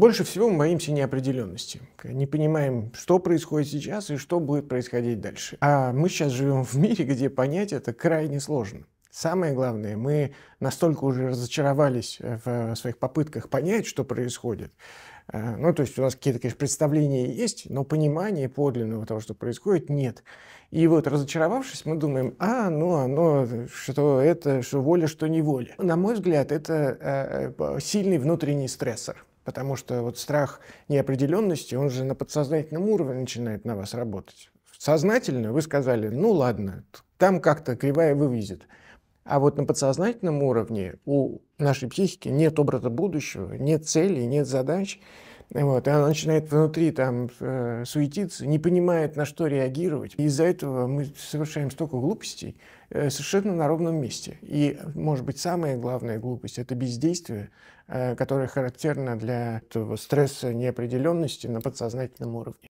Больше всего мы боимся неопределенности. Не понимаем, что происходит сейчас и что будет происходить дальше. А мы сейчас живем в мире, где понять это крайне сложно. Самое главное, мы настолько уже разочаровались э, в э, своих попытках понять, что происходит. Э, ну, то есть у нас какие-то, конечно, представления есть, но понимания подлинного того, что происходит, нет. И вот разочаровавшись, мы думаем, а, ну, оно, что это, что воля, что не воля. На мой взгляд, это сильный внутренний стрессор. Потому что вот страх неопределенности, он же на подсознательном уровне начинает на вас работать. Сознательно вы сказали, ну ладно, там как-то кривая вывезет. А вот на подсознательном уровне у нашей психики нет образа будущего, нет целей, нет задач. Вот, и она начинает внутри там э, суетиться, не понимает, на что реагировать. И из-за этого мы совершаем столько глупостей э, совершенно на ровном месте. И, может быть, самая главная глупость – это бездействие, э, которое характерно для этого стресса неопределенности на подсознательном уровне.